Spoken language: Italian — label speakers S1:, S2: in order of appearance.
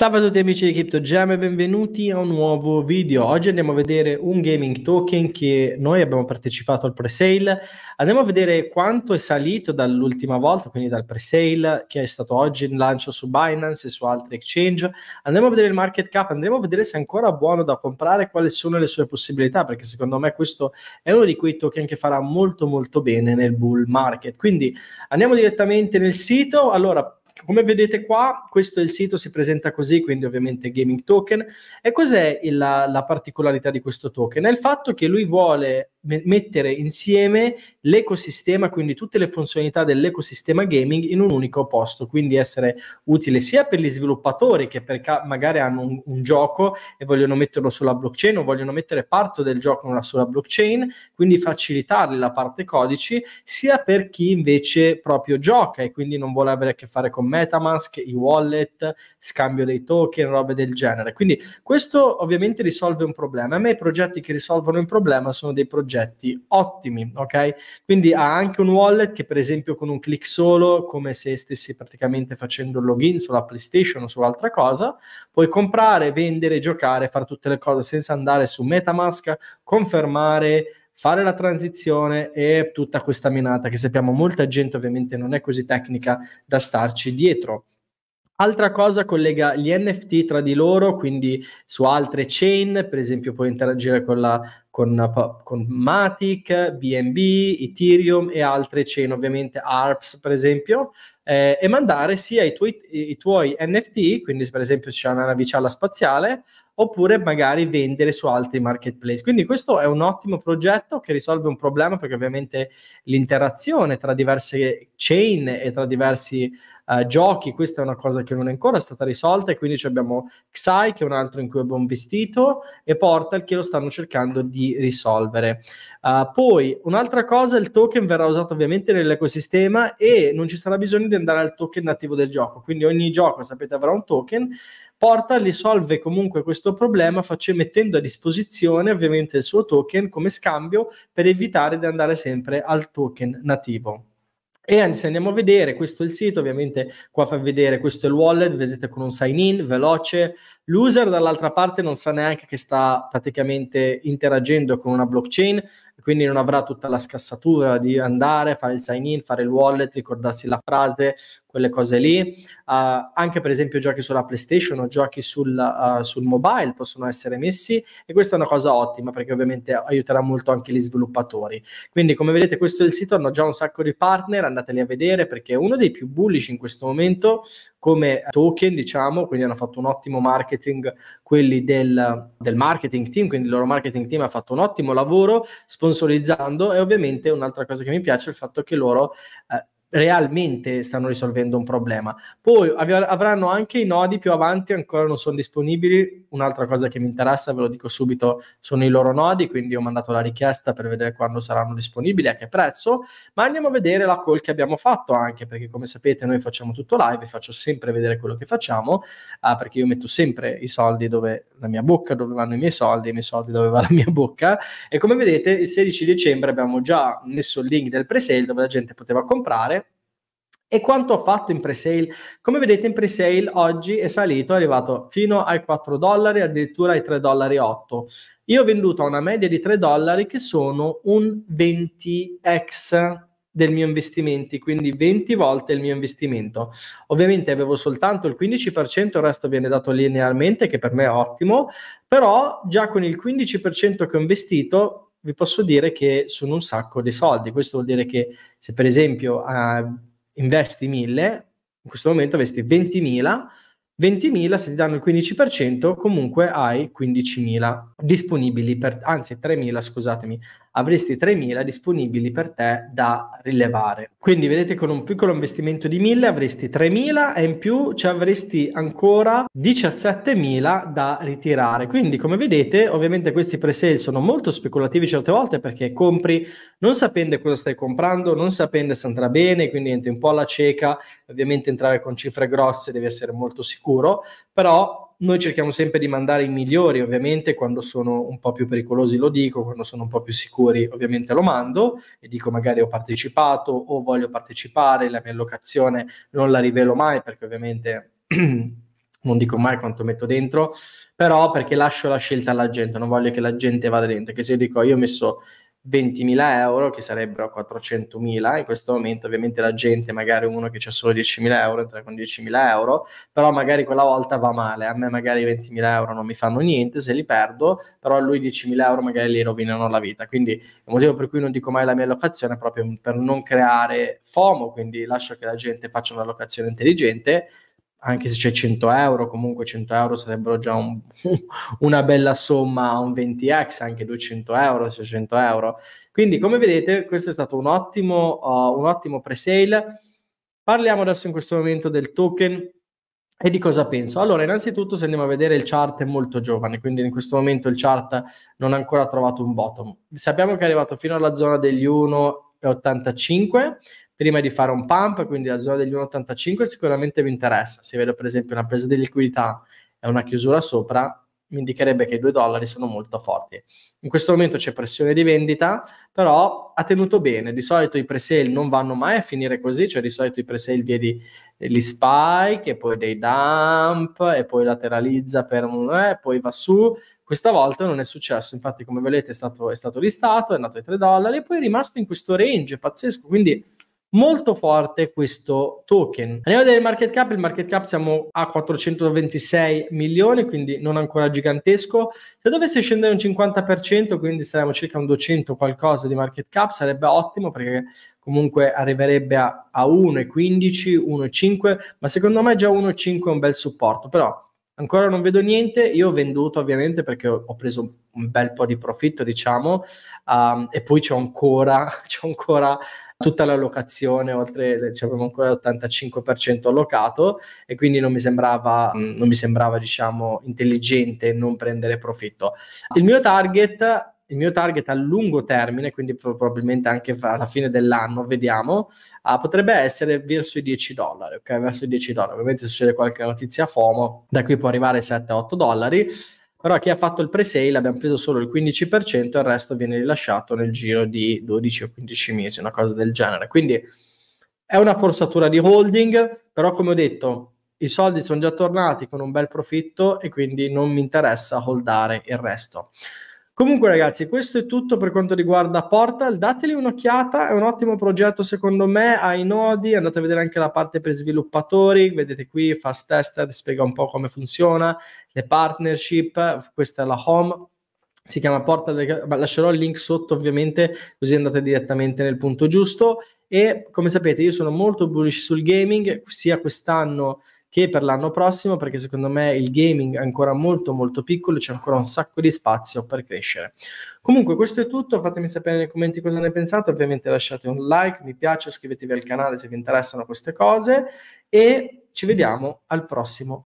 S1: Salve a tutti amici di CryptoGem e benvenuti a un nuovo video. Oggi andiamo a vedere un gaming token che noi abbiamo partecipato al pre-sale. Andiamo a vedere quanto è salito dall'ultima volta, quindi dal pre-sale che è stato oggi in lancio su Binance e su altri exchange. Andiamo a vedere il market cap, andremo a vedere se è ancora buono da comprare, quali sono le sue possibilità, perché secondo me questo è uno di quei token che farà molto molto bene nel bull market. Quindi andiamo direttamente nel sito. Allora, Ecco, come vedete qua, questo è il sito, si presenta così, quindi ovviamente gaming token. E cos'è il, la, la particolarità di questo token? È il fatto che lui vuole mettere insieme l'ecosistema, quindi tutte le funzionalità dell'ecosistema gaming in un unico posto, quindi essere utile sia per gli sviluppatori che per magari hanno un, un, gioco e vogliono metterlo sulla blockchain o vogliono mettere parte del gioco nella sola blockchain, quindi facilitarli la parte codici, sia per chi invece proprio gioca e quindi non vuole avere a che fare con Metamask, i wallet, scambio dei token, robe del genere. Quindi questo ovviamente risolve un problema. A me i progetti che risolvono il problema sono dei progetti oggetti ottimi, ok? Quindi ha anche un wallet che per esempio con un clic solo, come se stessi praticamente facendo il login sulla PlayStation o su altra cosa, puoi comprare, vendere, giocare, fare tutte le cose senza andare su Metamask, confermare, fare la transizione e tutta questa minata che sappiamo molta gente ovviamente non è così tecnica da starci dietro. Altra cosa collega gli NFT tra di loro, quindi su altre chain, per esempio puoi interagire con, la, con, con Matic, BNB, Ethereum e altre chain, ovviamente ARPS per esempio, eh, e mandare sia i tuoi, i tuoi, NFT, quindi per esempio se c'è una navicella spaziale, oppure magari vendere su altri marketplace. Quindi questo è un ottimo progetto che risolve un problema perché ovviamente l'interazione tra diverse chain e tra diversi eh, giochi, questa è una cosa che non è ancora stata risolta e quindi abbiamo Xai che è un altro in cui abbiamo investito e Portal che lo stanno cercando di risolvere. Uh, poi un'altra cosa, il token verrà usato ovviamente nell'ecosistema e non ci sarà bisogno di andare al token nativo del gioco, quindi ogni gioco sapete avrà un token. Portal risolve comunque questo problema faccio, mettendo a disposizione ovviamente il suo token come scambio per evitare di andare sempre al token nativo. E anzi, andiamo a vedere, questo è il sito, ovviamente qua fa vedere, questo è il wallet, vedete con un sign in veloce, l'user dall'altra parte non sa neanche che sta praticamente interagendo con una blockchain, quindi non avrà tutta la scassatura di andare, fare il sign in, fare il wallet, ricordarsi la frase, quelle cose lì. Uh, anche per esempio giochi sulla PlayStation o giochi sul, uh, sul, mobile possono essere messi e questa è una cosa ottima perché ovviamente aiuterà molto anche gli sviluppatori. Quindi come vedete questo è il sito, hanno già un sacco di partner, andateli a vedere perché è uno dei più bullish in questo momento come token diciamo, quindi hanno fatto un ottimo marketing quelli del, del marketing team, quindi il loro marketing team ha fatto un ottimo lavoro. Spon- sponsorizzando e ovviamente un'altra cosa che mi piace è il fatto che loro eh, realmente stanno risolvendo un problema. Poi av- avranno anche i nodi più avanti, ancora non sono disponibili. Un'altra cosa che mi interessa, ve lo dico subito, sono i loro nodi, quindi ho mandato la richiesta per vedere quando saranno disponibili, a che prezzo, ma andiamo a vedere la call che abbiamo fatto anche, perché come sapete noi facciamo tutto live, faccio sempre vedere quello che facciamo, ah, perché io metto sempre i soldi dove la mia bocca, dove vanno i miei soldi, i miei soldi dove va la mia bocca, e come vedete il 16 dicembre abbiamo già messo il link del presale dove la gente poteva comprare, e quanto ho fatto in pre-sale? Come vedete in pre-sale oggi è salito, è arrivato fino ai 4 dollari, addirittura ai 3,8 dollari. Io ho venduto a una media di 3 dollari che sono un 20x del mio investimento, quindi 20 volte il mio investimento. Ovviamente avevo soltanto il 15%, il resto viene dato linearmente, che per me è ottimo, però già con il 15% che ho investito vi posso dire che sono un sacco di soldi. Questo vuol dire che se per esempio... Eh, investi 1000, in questo momento investi 20.000, 20.000 se ti danno il 15% comunque hai 15.000 disponibili, per, anzi 3.000 scusatemi, avresti 3.000 disponibili per te da rilevare. Quindi vedete con un piccolo investimento di 1.000 avresti 3.000 e in più ci avresti ancora 17.000 da ritirare. Quindi come vedete ovviamente questi pre-sale sono molto speculativi certe volte perché compri non sapendo cosa stai comprando, non sapendo se andrà bene, quindi entri un po' alla cieca, ovviamente entrare con cifre grosse deve essere molto sicuro, però noi cerchiamo sempre di mandare i migliori, ovviamente, quando sono un po' più pericolosi lo dico, quando sono un po' più sicuri ovviamente lo mando e dico magari ho partecipato o voglio partecipare, la mia locazione non la rivelo mai perché ovviamente non dico mai quanto metto dentro, però perché lascio la scelta alla gente, non voglio che la gente vada dentro, che se io dico io ho messo 20.000 euro che sarebbero 400.000 in questo momento ovviamente la gente magari uno che ha solo 10.000 euro entra con 10.000 euro però magari quella volta va male a me magari 20.000 euro non mi fanno niente se li perdo però a lui 10.000 euro magari gli rovinano la vita quindi il motivo per cui non dico mai la mia allocazione è proprio per non creare FOMO quindi lascio che la gente faccia una locazione intelligente anche se c'è 100 euro, comunque 100 euro sarebbero già un, una bella somma, un 20x, anche 200 euro, 600 euro. Quindi come vedete questo è stato un ottimo, uh, un ottimo pre-sale. Parliamo adesso in questo momento del token e di cosa penso? Allora, innanzitutto, se andiamo a vedere il chart è molto giovane, quindi in questo momento il chart non ha ancora trovato un bottom. Sappiamo che è arrivato fino alla zona degli 1,85, prima di fare un pump, quindi la zona degli 1,85 sicuramente mi interessa. Se vedo per esempio una presa di liquidità e una chiusura sopra, mi indicherebbe che i 2 dollari sono molto forti. In questo momento c'è pressione di vendita, però ha tenuto bene. Di solito i pre-sale non vanno mai a finire così, cioè di solito i pre-sale vedi gli spike e poi dei dump e poi lateralizza per un eh, poi va su. Questa volta non è successo, infatti come vedete è stato, è stato listato, è andato ai 3 dollari e poi è rimasto in questo range pazzesco, quindi molto forte questo token. Andiamo a vedere il market cap, il market cap siamo a 426 milioni, quindi non ancora gigantesco. Se dovesse scendere un 50%, quindi saremmo circa un 200 qualcosa di market cap, sarebbe ottimo perché comunque arriverebbe a, a 1,15, 1,5, ma secondo me già 1,5 è un bel supporto, però ancora non vedo niente. Io ho venduto ovviamente perché ho preso un bel po' di profitto, diciamo, um, e poi c'è ancora, c'è ancora tutta l'allocazione, oltre cioè abbiamo ancora l'85% allocato e quindi non mi sembrava, non mi sembrava diciamo, intelligente non prendere profitto. Il mio target il mio target a lungo termine, quindi probabilmente anche alla fine dell'anno, vediamo, uh, potrebbe essere verso i 10 dollari, ok? Verso i 10 dollari. Ovviamente se succede qualche notizia FOMO, da qui può arrivare a 7-8 dollari però chi ha fatto il pre-sale abbiamo preso solo il 15% e il resto viene rilasciato nel giro di 12 o 15 mesi, una cosa del genere. Quindi è una forzatura di holding, però come ho detto i soldi sono già tornati con un bel profitto e quindi non mi interessa holdare il resto. Comunque, ragazzi, questo è tutto per quanto riguarda Portal. Dateli un'occhiata, è un ottimo progetto, secondo me. Ha i nodi, andate a vedere anche la parte per sviluppatori. Vedete qui, Fast tested, spiega un po' come funziona, le partnership. Questa è la home si chiama Porta del lascerò il link sotto ovviamente così andate direttamente nel punto giusto e come sapete io sono molto bullish sul gaming sia quest'anno che per l'anno prossimo perché secondo me il gaming è ancora molto molto piccolo c'è ancora un sacco di spazio per crescere comunque questo è tutto fatemi sapere nei commenti cosa ne pensate ovviamente lasciate un like mi piace iscrivetevi al canale se vi interessano queste cose e ci vediamo al prossimo